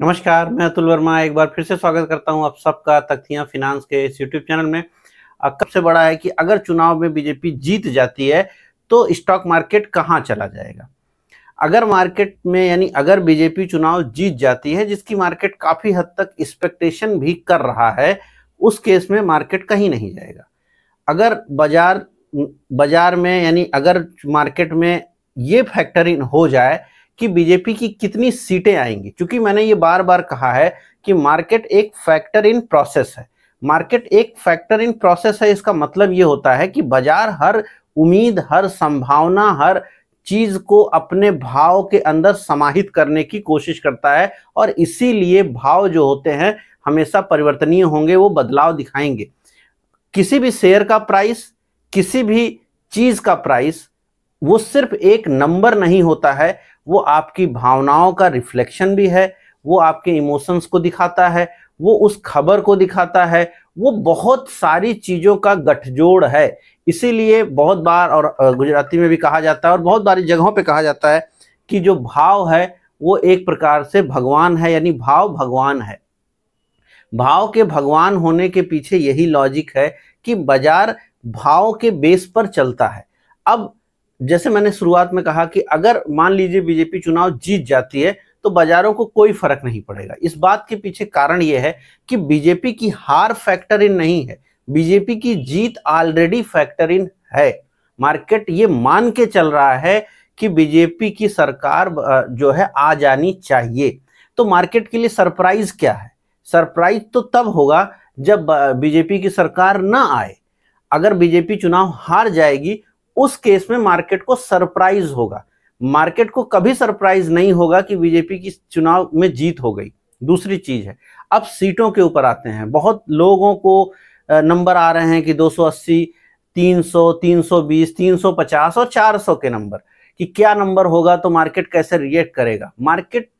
नमस्कार मैं अतुल वर्मा एक बार फिर से स्वागत करता हूं आप सबका तख्तियां फिनांस के इस यूट्यूब चैनल में कब से बड़ा है कि अगर चुनाव में बीजेपी जीत जाती है तो स्टॉक मार्केट कहाँ चला जाएगा अगर मार्केट में यानी अगर बीजेपी चुनाव जीत जाती है जिसकी मार्केट काफ़ी हद तक एक्सपेक्टेशन भी कर रहा है उस केस में मार्केट कहीं नहीं जाएगा अगर बाजार बाजार में यानी अगर मार्केट में ये फैक्टर इन हो जाए कि बीजेपी की कितनी सीटें आएंगी क्योंकि मैंने ये बार बार कहा है कि मार्केट एक फैक्टर इन प्रोसेस है मार्केट एक फैक्टर इन प्रोसेस है इसका मतलब ये होता है कि बाजार हर उम्मीद हर संभावना हर चीज को अपने भाव के अंदर समाहित करने की कोशिश करता है और इसीलिए भाव जो होते हैं हमेशा परिवर्तनीय होंगे वो बदलाव दिखाएंगे किसी भी शेयर का प्राइस किसी भी चीज का प्राइस वो सिर्फ एक नंबर नहीं होता है वो आपकी भावनाओं का रिफ्लेक्शन भी है वो आपके इमोशंस को दिखाता है वो उस खबर को दिखाता है वो बहुत सारी चीज़ों का गठजोड़ है इसीलिए बहुत बार और गुजराती में भी कहा जाता है और बहुत बारी जगहों पे कहा जाता है कि जो भाव है वो एक प्रकार से भगवान है यानी भाव भगवान है भाव के भगवान होने के पीछे यही लॉजिक है कि बाजार भाव के बेस पर चलता है अब जैसे मैंने शुरुआत में कहा कि अगर मान लीजिए बीजेपी चुनाव जीत जाती है तो बाजारों को कोई फर्क नहीं पड़ेगा इस बात के पीछे कारण यह है कि बीजेपी की हार फैक्टर इन नहीं है बीजेपी की जीत ऑलरेडी फैक्टर इन है मार्केट ये मान के चल रहा है कि बीजेपी की सरकार जो है आ जानी चाहिए तो मार्केट के लिए सरप्राइज क्या है सरप्राइज तो तब होगा जब बीजेपी की सरकार ना आए अगर बीजेपी चुनाव हार जाएगी उस केस में मार्केट को सरप्राइज होगा मार्केट को कभी सरप्राइज नहीं होगा कि बीजेपी की चुनाव में जीत हो गई दूसरी चीज है अब सीटों के ऊपर आते हैं बहुत लोगों को नंबर आ रहे हैं कि 280, 300, 320, 350 और 400 के नंबर कि क्या नंबर होगा तो मार्केट कैसे रिएक्ट करेगा मार्केट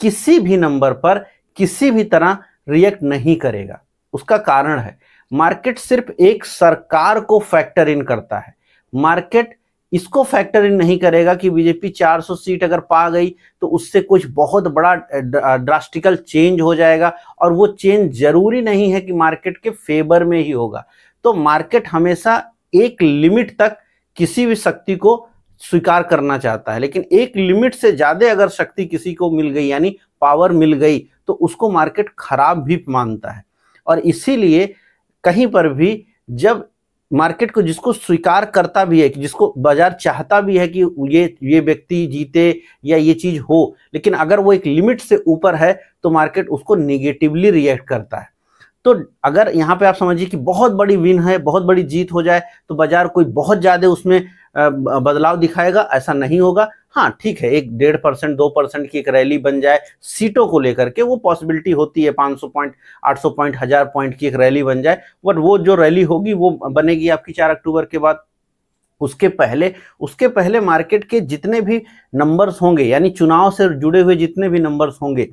किसी भी नंबर पर किसी भी तरह रिएक्ट नहीं करेगा उसका कारण है मार्केट सिर्फ एक सरकार को फैक्टर इन करता है मार्केट इसको फैक्टर इन नहीं करेगा कि बीजेपी 400 सीट अगर पा गई तो उससे कुछ बहुत बड़ा ड्रास्टिकल चेंज हो जाएगा और वो चेंज जरूरी नहीं है कि मार्केट के फेवर में ही होगा तो मार्केट हमेशा एक लिमिट तक किसी भी शक्ति को स्वीकार करना चाहता है लेकिन एक लिमिट से ज्यादा अगर शक्ति किसी को मिल गई यानी पावर मिल गई तो उसको मार्केट खराब भी मानता है और इसीलिए कहीं पर भी जब मार्केट को जिसको स्वीकार करता भी है कि जिसको बाजार चाहता भी है कि ये ये व्यक्ति जीते या ये चीज हो लेकिन अगर वो एक लिमिट से ऊपर है तो मार्केट उसको निगेटिवली रिएक्ट करता है तो अगर यहाँ पे आप समझिए कि बहुत बड़ी विन है बहुत बड़ी जीत हो जाए तो बाजार कोई बहुत ज़्यादा उसमें बदलाव दिखाएगा ऐसा नहीं होगा हाँ ठीक है एक डेढ़ परसेंट दो परसेंट की एक रैली बन जाए सीटों को लेकर के वो पॉसिबिलिटी होती है 500 पॉइंट 800 पॉइंट हजार पॉइंट की एक रैली बन जाए बट वो जो रैली होगी वो बनेगी आपकी चार अक्टूबर के बाद उसके पहले उसके पहले मार्केट के जितने भी नंबर्स होंगे यानी चुनाव से जुड़े हुए जितने भी नंबर्स होंगे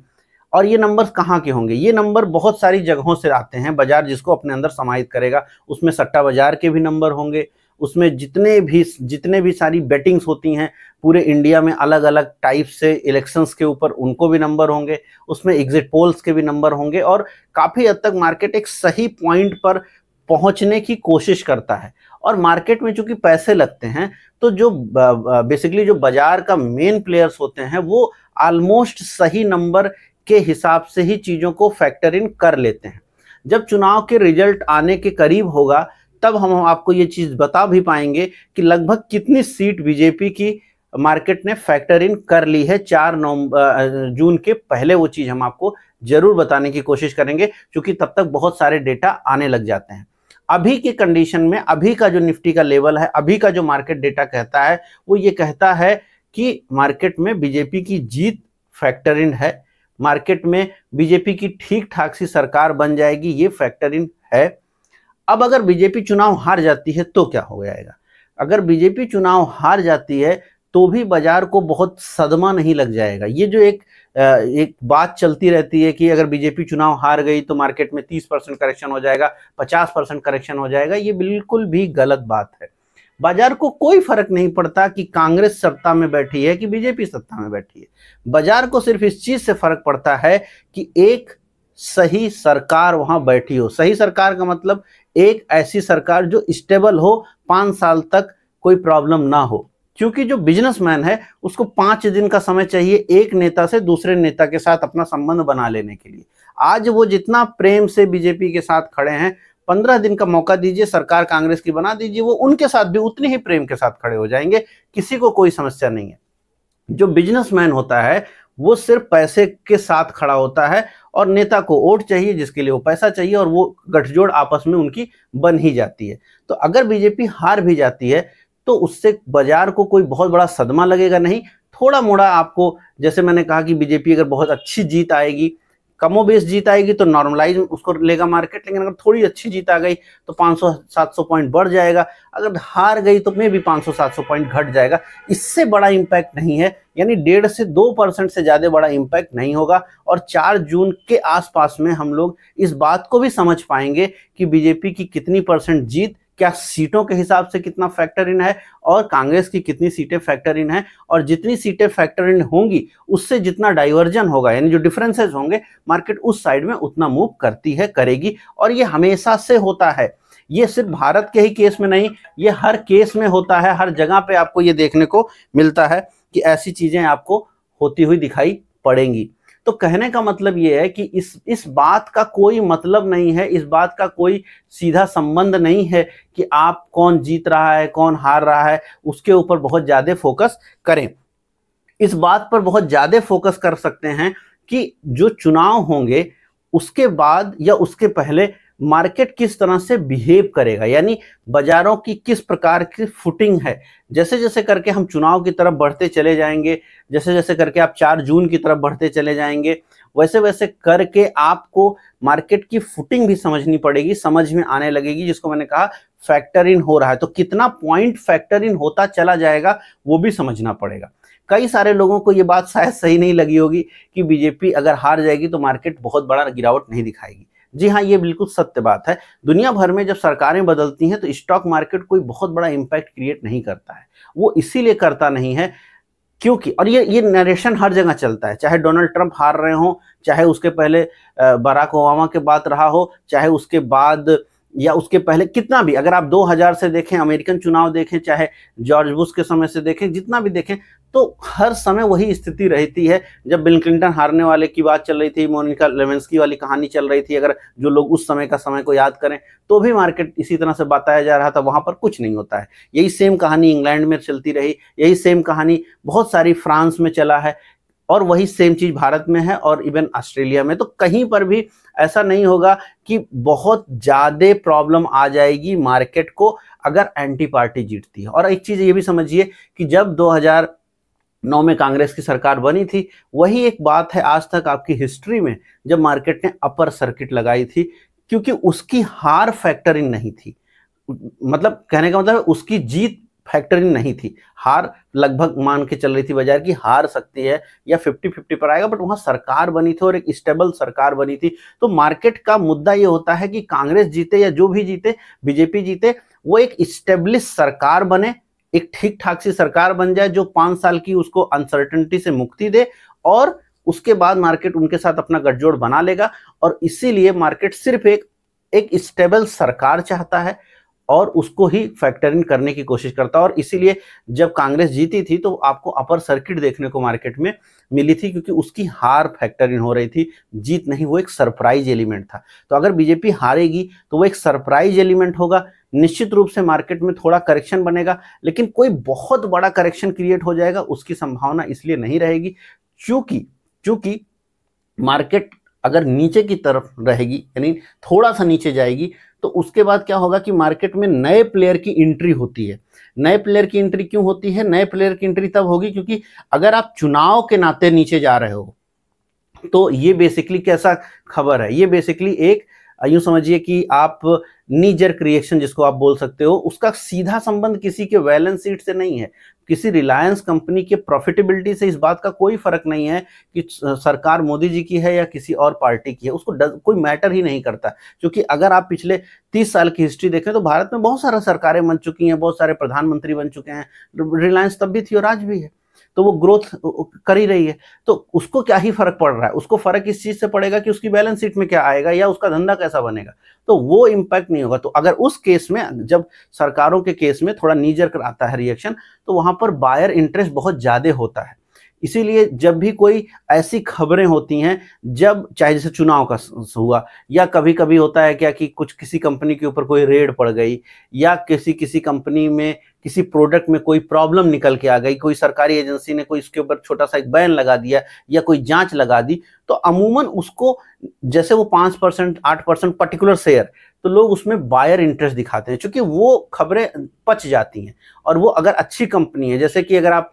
और ये नंबर्स कहाँ के होंगे ये नंबर बहुत सारी जगहों से आते हैं बाजार जिसको अपने अंदर समाहित करेगा उसमें सट्टा बाजार के भी नंबर होंगे उसमें जितने भी जितने भी सारी बेटिंग्स होती हैं पूरे इंडिया में अलग अलग टाइप से इलेक्शंस के ऊपर उनको भी नंबर होंगे उसमें एग्जिट पोल्स के भी नंबर होंगे और काफ़ी हद तक मार्केट एक सही पॉइंट पर पहुंचने की कोशिश करता है और मार्केट में चूंकि पैसे लगते हैं तो जो बेसिकली जो बाजार का मेन प्लेयर्स होते हैं वो ऑलमोस्ट सही नंबर के हिसाब से ही चीज़ों को फैक्टर इन कर लेते हैं जब चुनाव के रिजल्ट आने के करीब होगा तब हम आपको ये चीज़ बता भी पाएंगे कि लगभग कितनी सीट बीजेपी की मार्केट ने फैक्टर इन कर ली है चार नवंबर जून के पहले वो चीज़ हम आपको जरूर बताने की कोशिश करेंगे क्योंकि तब तक बहुत सारे डेटा आने लग जाते हैं अभी के कंडीशन में अभी का जो निफ्टी का लेवल है अभी का जो मार्केट डेटा कहता है वो ये कहता है कि मार्केट में बीजेपी की जीत फैक्टर इन है मार्केट में बीजेपी की ठीक ठाक सी सरकार बन जाएगी ये फैक्टर इन है अब अगर बीजेपी चुनाव हार जाती है तो क्या हो जाएगा अगर बीजेपी चुनाव हार जाती है तो भी बाजार को बहुत सदमा नहीं लग जाएगा ये जो एक एक बात चलती रहती है कि अगर बीजेपी चुनाव हार गई तो मार्केट में 30 परसेंट करेक्शन हो जाएगा 50 परसेंट करेक्शन हो जाएगा ये बिल्कुल भी गलत बात है बाजार को कोई फर्क नहीं पड़ता कि कांग्रेस सत्ता में बैठी है कि बीजेपी सत्ता में बैठी है बाजार को सिर्फ इस चीज से फर्क पड़ता है कि एक सही सरकार वहां बैठी हो सही सरकार का मतलब एक ऐसी सरकार जो स्टेबल हो पाँच साल तक कोई प्रॉब्लम ना हो क्योंकि जो बिजनेसमैन है उसको पाँच दिन का समय चाहिए एक नेता से दूसरे नेता के साथ अपना संबंध बना लेने के लिए आज वो जितना प्रेम से बीजेपी के साथ खड़े हैं पंद्रह दिन का मौका दीजिए सरकार कांग्रेस की बना दीजिए वो उनके साथ भी उतने ही प्रेम के साथ खड़े हो जाएंगे किसी को कोई समस्या नहीं है जो बिजनेसमैन होता है वो सिर्फ पैसे के साथ खड़ा होता है और नेता को वोट चाहिए जिसके लिए वो पैसा चाहिए और वो गठजोड़ आपस में उनकी बन ही जाती है तो अगर बीजेपी हार भी जाती है तो उससे बाजार को कोई बहुत बड़ा सदमा लगेगा नहीं थोड़ा मोड़ा आपको जैसे मैंने कहा कि बीजेपी अगर बहुत अच्छी जीत आएगी कमो बेस जीत आएगी तो नॉर्मलाइज उसको लेगा मार्केट लेकिन अगर थोड़ी अच्छी जीत आ गई तो 500-700 पॉइंट बढ़ जाएगा अगर हार गई तो मे भी 500-700 पॉइंट घट जाएगा इससे बड़ा इम्पैक्ट नहीं है यानी डेढ़ से दो परसेंट से ज़्यादा बड़ा इम्पैक्ट नहीं होगा और चार जून के आसपास में हम लोग इस बात को भी समझ पाएंगे कि बीजेपी की कितनी परसेंट जीत क्या सीटों के हिसाब से कितना फैक्टर इन है और कांग्रेस की कितनी सीटें फैक्टर इन है और जितनी सीटें फैक्टर इन होंगी उससे जितना डाइवर्जन होगा यानी जो डिफरेंसेस होंगे मार्केट उस साइड में उतना मूव करती है करेगी और ये हमेशा से होता है ये सिर्फ भारत के ही केस में नहीं ये हर केस में होता है हर जगह पे आपको ये देखने को मिलता है कि ऐसी चीजें आपको होती हुई दिखाई पड़ेंगी तो कहने का मतलब ये है कि इस इस बात का कोई मतलब नहीं है इस बात का कोई सीधा संबंध नहीं है कि आप कौन जीत रहा है कौन हार रहा है उसके ऊपर बहुत ज़्यादा फोकस करें इस बात पर बहुत ज़्यादा फोकस कर सकते हैं कि जो चुनाव होंगे उसके बाद या उसके पहले मार्केट किस तरह से बिहेव करेगा यानी बाजारों की किस प्रकार की फुटिंग है जैसे जैसे करके हम चुनाव की तरफ बढ़ते चले जाएंगे जैसे जैसे करके आप चार जून की तरफ बढ़ते चले जाएंगे वैसे वैसे करके आपको मार्केट की फुटिंग भी समझनी पड़ेगी समझ में आने लगेगी जिसको मैंने कहा फैक्टर इन हो रहा है तो कितना पॉइंट फैक्टर इन होता चला जाएगा वो भी समझना पड़ेगा कई सारे लोगों को ये बात शायद सही नहीं लगी होगी कि बीजेपी अगर हार जाएगी तो मार्केट बहुत बड़ा गिरावट नहीं दिखाएगी जी हाँ ये बिल्कुल सत्य बात है दुनिया भर में जब सरकारें बदलती हैं तो स्टॉक मार्केट कोई बहुत बड़ा इम्पैक्ट क्रिएट नहीं करता है वो इसीलिए करता नहीं है क्योंकि और ये ये नरेशन हर जगह चलता है चाहे डोनाल्ड ट्रंप हार रहे हों चाहे उसके पहले बराक ओबामा के बाद रहा हो चाहे उसके बाद या उसके पहले कितना भी अगर आप 2000 से देखें अमेरिकन चुनाव देखें चाहे जॉर्ज बुश के समय से देखें जितना भी देखें तो हर समय वही स्थिति रहती है जब बिल क्लिंटन हारने वाले की बात चल रही थी मोनिका लेवेंसकी वाली कहानी चल रही थी अगर जो लोग उस समय का समय को याद करें तो भी मार्केट इसी तरह से बताया जा रहा था वहां पर कुछ नहीं होता है यही सेम कहानी इंग्लैंड में चलती रही यही सेम कहानी बहुत सारी फ्रांस में चला है और वही सेम चीज भारत में है और इवन ऑस्ट्रेलिया में तो कहीं पर भी ऐसा नहीं होगा कि बहुत ज़्यादा प्रॉब्लम आ जाएगी मार्केट को अगर एंटी पार्टी जीतती है और एक चीज़ ये भी समझिए कि जब नौ में कांग्रेस की सरकार बनी थी वही एक बात है आज तक आपकी हिस्ट्री में जब मार्केट ने अपर सर्किट लगाई थी क्योंकि उसकी हार फैक्टर इन नहीं थी मतलब कहने का मतलब उसकी जीत फैक्टर इन नहीं थी हार लगभग मान के चल रही थी बाजार की हार सकती है या फिफ्टी फिफ्टी पर आएगा बट वहां सरकार बनी थी और एक स्टेबल सरकार बनी थी तो मार्केट का मुद्दा ये होता है कि कांग्रेस जीते या जो भी जीते बीजेपी जीते वो एक स्टेब्लिश सरकार बने एक ठीक ठाक सी सरकार बन जाए जो पांच साल की उसको अनसर्टेनिटी से मुक्ति दे और उसके बाद मार्केट उनके साथ अपना गठजोड़ बना लेगा और इसीलिए मार्केट सिर्फ एक एक स्टेबल सरकार चाहता है और उसको ही फैक्टर इन करने की कोशिश करता है और इसीलिए जब कांग्रेस जीती थी तो आपको अपर सर्किट देखने को मार्केट में मिली थी क्योंकि उसकी हार फैक्टर इन हो रही थी जीत नहीं वो एक सरप्राइज एलिमेंट था तो अगर बीजेपी हारेगी तो वो एक सरप्राइज एलिमेंट होगा निश्चित रूप से मार्केट में थोड़ा करेक्शन बनेगा लेकिन कोई बहुत बड़ा करेक्शन क्रिएट हो जाएगा उसकी संभावना इसलिए नहीं रहेगी क्योंकि क्योंकि मार्केट अगर नीचे की तरफ रहेगी यानी थोड़ा सा नीचे जाएगी तो उसके बाद क्या होगा कि मार्केट में नए प्लेयर की एंट्री होती है नए प्लेयर की एंट्री क्यों होती है नए प्लेयर की एंट्री तब होगी क्योंकि अगर आप चुनाव के नाते नीचे जा रहे हो तो ये बेसिकली कैसा खबर है ये बेसिकली एक यूं समझिए कि आप नीजर क्रिएशन जिसको आप बोल सकते हो उसका सीधा संबंध किसी के बैलेंस शीट से नहीं है किसी रिलायंस कंपनी के प्रॉफिटेबिलिटी से इस बात का कोई फर्क नहीं है कि सरकार मोदी जी की है या किसी और पार्टी की है उसको डज, कोई मैटर ही नहीं करता क्योंकि अगर आप पिछले तीस साल की हिस्ट्री देखें तो भारत में बहुत सारा सरकारें बन चुकी हैं बहुत सारे प्रधानमंत्री बन चुके हैं रिलायंस तब भी थी और आज भी है तो वो ग्रोथ कर ही रही है तो उसको क्या ही फर्क पड़ रहा है उसको फर्क इस चीज़ से पड़ेगा कि उसकी बैलेंस शीट में क्या आएगा या उसका धंधा कैसा बनेगा तो वो इम्पैक्ट नहीं होगा तो अगर उस केस में जब सरकारों के केस में थोड़ा नीजर कर आता है रिएक्शन तो वहां पर बायर इंटरेस्ट बहुत ज़्यादा होता है इसीलिए जब भी कोई ऐसी खबरें होती हैं जब चाहे जैसे चुनाव का हुआ या कभी कभी होता है क्या कि कुछ किसी कंपनी के ऊपर कोई रेड पड़ गई या किसी किसी कंपनी में किसी प्रोडक्ट में कोई प्रॉब्लम निकल के आ गई कोई सरकारी एजेंसी ने कोई इसके ऊपर छोटा सा एक बैन लगा दिया या कोई जांच लगा दी तो अमूमन उसको जैसे वो पाँच परसेंट आठ परसेंट पर्टिकुलर शेयर तो लोग उसमें बायर इंटरेस्ट दिखाते हैं क्योंकि वो खबरें पच जाती हैं और वो अगर अच्छी कंपनी है जैसे कि अगर आप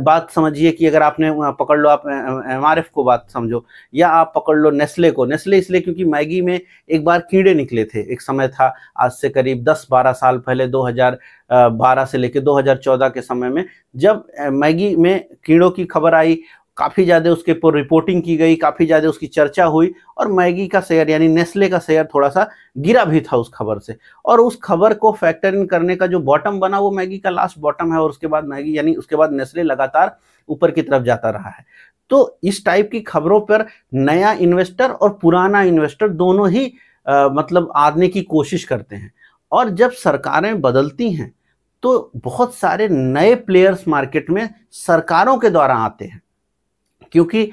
बात समझिए कि अगर आपने पकड़ लो आप एम को बात समझो या आप पकड़ लो नेस्ले को नेस्ले इसलिए क्योंकि मैगी में एक बार कीड़े निकले थे एक समय था आज से करीब 10-12 साल पहले 2012 से लेकर 2014 के समय में जब मैगी में कीड़ों की खबर आई काफ़ी ज़्यादा उसके ऊपर रिपोर्टिंग की गई काफ़ी ज़्यादा उसकी चर्चा हुई और मैगी का शेयर यानी नेस्ले का शेयर थोड़ा सा गिरा भी था उस खबर से और उस खबर को फैक्टर इन करने का जो बॉटम बना वो मैगी का लास्ट बॉटम है और उसके बाद मैगी यानी उसके बाद नेस्ले लगातार ऊपर की तरफ जाता रहा है तो इस टाइप की खबरों पर नया इन्वेस्टर और पुराना इन्वेस्टर दोनों ही आ, मतलब आने की कोशिश करते हैं और जब सरकारें बदलती हैं तो बहुत सारे नए प्लेयर्स मार्केट में सरकारों के द्वारा आते हैं क्योंकि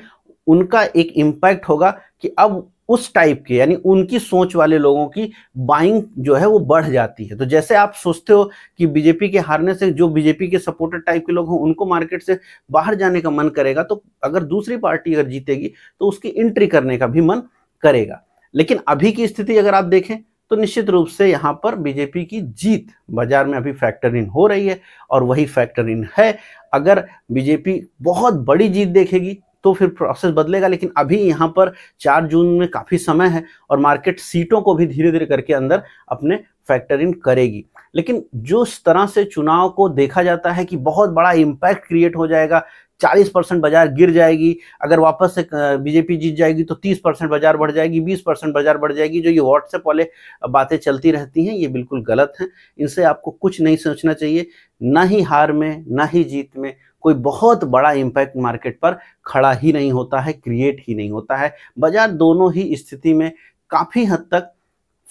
उनका एक इम्पैक्ट होगा कि अब उस टाइप के यानी उनकी सोच वाले लोगों की बाइंग जो है वो बढ़ जाती है तो जैसे आप सोचते हो कि बीजेपी के हारने से जो बीजेपी के सपोर्टर टाइप के लोग हों उनको मार्केट से बाहर जाने का मन करेगा तो अगर दूसरी पार्टी अगर जीतेगी तो उसकी एंट्री करने का भी मन करेगा लेकिन अभी की स्थिति अगर आप देखें तो निश्चित रूप से यहाँ पर बीजेपी की जीत बाजार में अभी फैक्टर इन हो रही है और वही फैक्टर इन है अगर बीजेपी बहुत बड़ी जीत देखेगी तो फिर प्रोसेस बदलेगा लेकिन अभी यहाँ पर चार जून में काफ़ी समय है और मार्केट सीटों को भी धीरे धीरे करके अंदर अपने फैक्टर इन करेगी लेकिन जो इस तरह से चुनाव को देखा जाता है कि बहुत बड़ा इम्पैक्ट क्रिएट हो जाएगा 40 परसेंट बाजार गिर जाएगी अगर वापस से बीजेपी जीत जाएगी तो 30 परसेंट बाजार बढ़ जाएगी 20 परसेंट बाजार बढ़ जाएगी जो ये व्हाट्सएप वाले बातें चलती रहती हैं ये बिल्कुल गलत हैं इनसे आपको कुछ नहीं सोचना चाहिए ना ही हार में ना ही जीत में कोई बहुत बड़ा इम्पैक्ट मार्केट पर खड़ा ही नहीं होता है क्रिएट ही नहीं होता है बाजार दोनों ही स्थिति में काफ़ी हद तक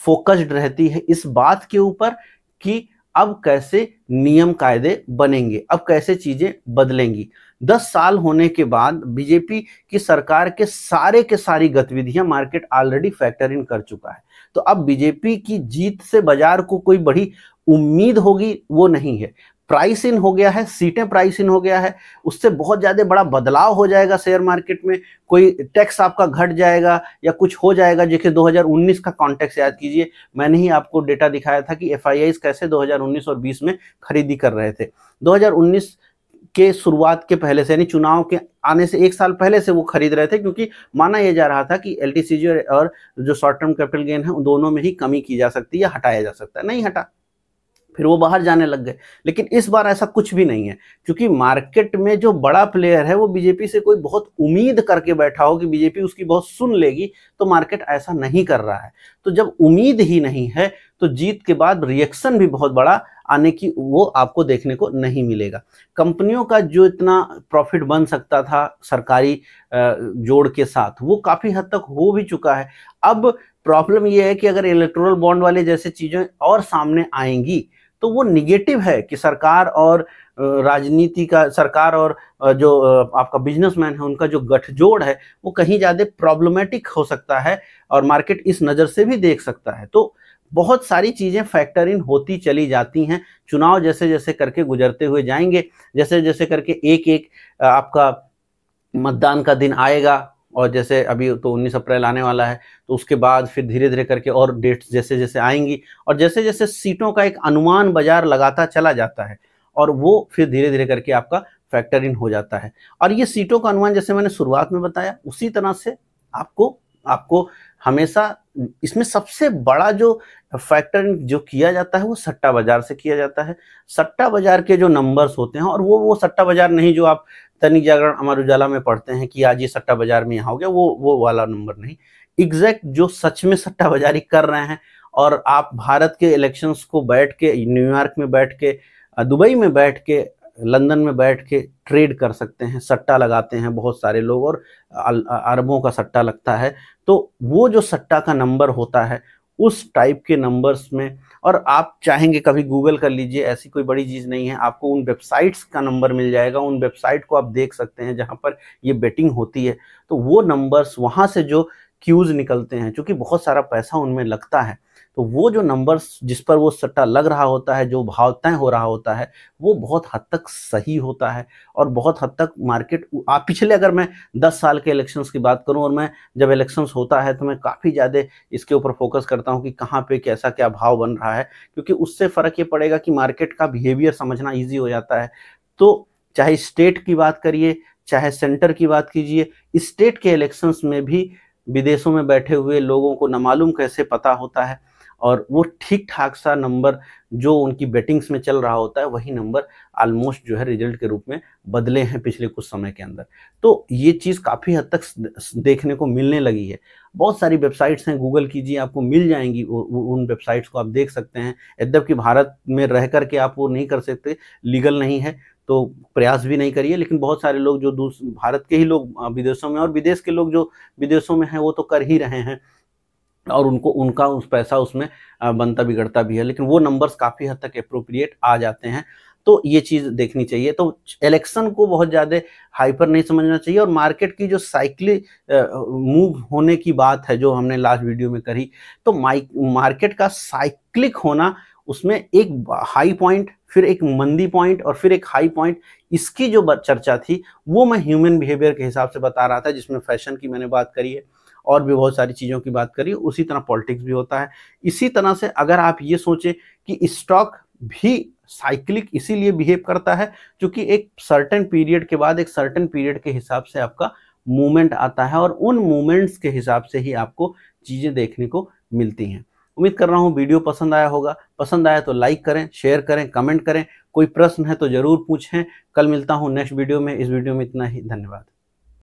फोकस्ड रहती है इस बात के ऊपर कि अब कैसे नियम कायदे बनेंगे अब कैसे चीज़ें बदलेंगी दस साल होने के बाद बीजेपी की सरकार के सारे के सारी गतिविधियां मार्केट ऑलरेडी फैक्टर इन कर चुका है तो अब बीजेपी की जीत से बाजार को कोई बड़ी उम्मीद होगी वो नहीं है प्राइस इन हो गया है सीटें प्राइस इन हो गया है उससे बहुत ज़्यादा बड़ा बदलाव हो जाएगा शेयर मार्केट में कोई टैक्स आपका घट जाएगा या कुछ हो जाएगा जैसे 2019 का कॉन्टेक्स याद कीजिए मैंने ही आपको डेटा दिखाया था कि एफ कैसे 2019 और 20 में खरीदी कर रहे थे 2019 के शुरुआत के पहले से यानी चुनाव के आने से एक साल पहले से वो खरीद रहे थे क्योंकि माना यह जा रहा था कि एल और जो शॉर्ट टर्म कैपिटल गेन है उन दोनों में ही कमी की जा सकती है या हटाया जा सकता है नहीं हटा फिर वो बाहर जाने लग गए लेकिन इस बार ऐसा कुछ भी नहीं है क्योंकि मार्केट में जो बड़ा प्लेयर है वो बीजेपी से कोई बहुत उम्मीद करके बैठा हो कि बीजेपी उसकी बहुत सुन लेगी तो मार्केट ऐसा नहीं कर रहा है तो जब उम्मीद ही नहीं है तो जीत के बाद रिएक्शन भी बहुत बड़ा आने की वो आपको देखने को नहीं मिलेगा कंपनियों का जो इतना प्रॉफिट बन सकता था सरकारी जोड़ के साथ वो काफ़ी हद तक हो भी चुका है अब प्रॉब्लम ये है कि अगर इलेक्ट्रोल बॉन्ड वाले जैसे चीज़ें और सामने आएंगी तो वो निगेटिव है कि सरकार और राजनीति का सरकार और जो आपका बिजनेसमैन है उनका जो गठजोड़ है वो कहीं ज़्यादा प्रॉब्लमेटिक हो सकता है और मार्केट इस नज़र से भी देख सकता है तो बहुत सारी चीज़ें फैक्टर इन होती चली जाती हैं चुनाव जैसे जैसे करके गुजरते हुए जाएंगे जैसे जैसे करके एक एक आपका मतदान का दिन आएगा और जैसे अभी तो उन्नीस अप्रैल आने वाला है तो उसके बाद फिर धीरे धीरे करके और डेट्स जैसे जैसे आएंगी और जैसे जैसे सीटों का एक अनुमान बाजार लगाता चला जाता है और वो फिर धीरे धीरे करके आपका फैक्टर इन हो जाता है और ये सीटों का अनुमान जैसे मैंने शुरुआत में बताया उसी तरह से आपको आपको हमेशा इसमें सबसे बड़ा जो फैक्टर जो किया जाता है वो सट्टा बाजार से किया जाता है सट्टा बाजार के जो नंबर्स होते हैं और वो वो सट्टा बाजार नहीं जो आप दैनिक जागरण अमर उजाला में पढ़ते हैं कि आज ये सट्टा बाजार में यहाँ हो गया वो वो वाला नंबर नहीं एग्जैक्ट जो सच में सट्टा बाजारी कर रहे हैं और आप भारत के इलेक्शंस को बैठ के न्यूयॉर्क में बैठ के दुबई में बैठ के लंदन में बैठ के ट्रेड कर सकते हैं सट्टा लगाते हैं बहुत सारे लोग और अरबों का सट्टा लगता है तो वो जो सट्टा का नंबर होता है उस टाइप के नंबर्स में और आप चाहेंगे कभी गूगल कर लीजिए ऐसी कोई बड़ी चीज़ नहीं है आपको उन वेबसाइट्स का नंबर मिल जाएगा उन वेबसाइट को आप देख सकते हैं जहाँ पर ये बेटिंग होती है तो वो नंबर्स वहाँ से जो क्यूज़ निकलते हैं क्योंकि बहुत सारा पैसा उनमें लगता है तो वो जो नंबर जिस पर वो सट्टा लग रहा होता है जो भाव तय हो रहा होता है वो बहुत हद तक सही होता है और बहुत हद तक मार्केट आप पिछले अगर मैं 10 साल के इलेक्शंस की बात करूं और मैं जब इलेक्शंस होता है तो मैं काफ़ी ज़्यादा इसके ऊपर फोकस करता हूं कि कहां पे कैसा क्या भाव बन रहा है क्योंकि उससे फ़र्क ये पड़ेगा कि मार्केट का बिहेवियर समझना ईजी हो जाता है तो चाहे स्टेट की बात करिए चाहे सेंटर की बात कीजिए स्टेट के इलेक्शंस में भी विदेशों में बैठे हुए लोगों को नामालूम कैसे पता होता है और वो ठीक ठाक सा नंबर जो उनकी बैटिंग्स में चल रहा होता है वही नंबर ऑलमोस्ट जो है रिजल्ट के रूप में बदले हैं पिछले कुछ समय के अंदर तो ये चीज़ काफ़ी हद तक देखने को मिलने लगी है बहुत सारी वेबसाइट्स हैं गूगल कीजिए आपको मिल जाएंगी उन वेबसाइट्स को आप देख सकते हैं यद्यपि भारत में रह कर के आप वो नहीं कर सकते लीगल नहीं है तो प्रयास भी नहीं करिए लेकिन बहुत सारे लोग जो भारत के ही लोग विदेशों में और विदेश के लोग जो विदेशों में हैं वो तो कर ही रहे हैं और उनको उनका उस पैसा उसमें बनता बिगड़ता भी है लेकिन वो नंबर्स काफ़ी हद तक अप्रोप्रिएट आ जाते हैं तो ये चीज़ देखनी चाहिए तो इलेक्शन को बहुत ज़्यादा हाइपर नहीं समझना चाहिए और मार्केट की जो साइकिल मूव होने की बात है जो हमने लास्ट वीडियो में करी तो मार्केट का साइक्लिक होना उसमें एक हाई पॉइंट फिर एक मंदी पॉइंट और फिर एक हाई पॉइंट इसकी जो चर्चा थी वो मैं ह्यूमन बिहेवियर के हिसाब से बता रहा था जिसमें फैशन की मैंने बात करी है और भी बहुत सारी चीज़ों की बात करी उसी तरह पॉलिटिक्स भी होता है इसी तरह से अगर आप ये सोचें कि स्टॉक भी साइक्लिक इसीलिए बिहेव करता है क्योंकि एक सर्टेन पीरियड के बाद एक सर्टेन पीरियड के हिसाब से आपका मूवमेंट आता है और उन मूवमेंट्स के हिसाब से ही आपको चीज़ें देखने को मिलती हैं उम्मीद कर रहा हूँ वीडियो पसंद आया होगा पसंद आया तो लाइक करें शेयर करें कमेंट करें कोई प्रश्न है तो ज़रूर पूछें कल मिलता हूँ नेक्स्ट वीडियो में इस वीडियो में इतना ही धन्यवाद